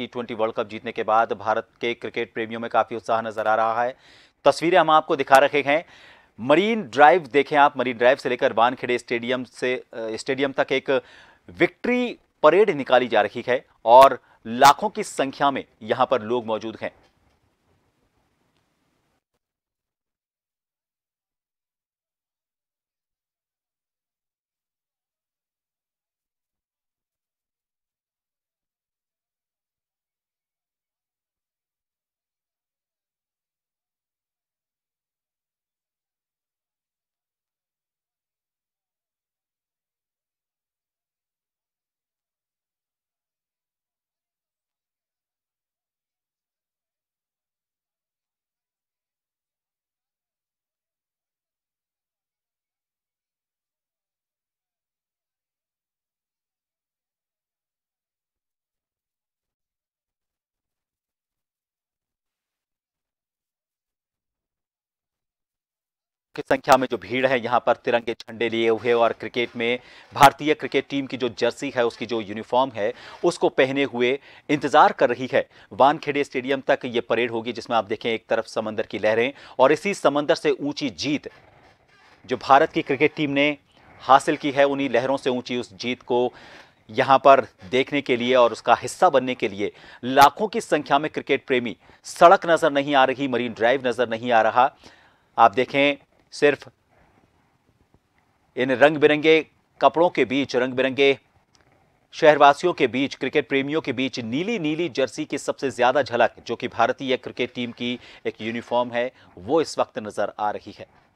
T twenty world cup जीतने के बाद भारत के क्रिकेट प्रेमियों में काफ़ी उत्साह नज़र आ रहा है तस्वीरें हम आपको दिखा रखे हैं मरीन ड्राइव देखें आप मरीन ड्राइव से लेकर वानखेड़े स्टेडियम से स्टेडियम तक एक विक्ट्री परेड निकाली जा रही है और लाखों की संख्या में यहाँ पर लोग मौजूद हैं की संख्या में जो भीड़ है यहाँ पर तिरंगे झंडे लिए हुए और क्रिकेट में भारतीय क्रिकेट टीम की जो जर्सी है उसकी जो यूनिफॉर्म है उसको पहने हुए इंतजार कर रही है वानखेड़े स्टेडियम तक ये परेड होगी जिसमें आप देखें एक तरफ समंदर की लहरें और इसी समंदर से ऊंची जीत जो भारत की क्रिकेट टीम ने हासिल की है उन्हीं लहरों से ऊंची उस जीत को यहाँ पर देखने के लिए और उसका हिस्सा बनने के लिए लाखों की संख्या में क्रिकेट प्रेमी सड़क नज़र नहीं आ रही मरीन ड्राइव नज़र नहीं आ रहा आप देखें सिर्फ इन रंग बिरंगे कपड़ों के बीच रंग बिरंगे शहरवासियों के बीच क्रिकेट प्रेमियों के बीच नीली नीली जर्सी की सबसे ज़्यादा झलक जो कि भारतीय क्रिकेट टीम की एक यूनिफॉर्म है वो इस वक्त नज़र आ रही है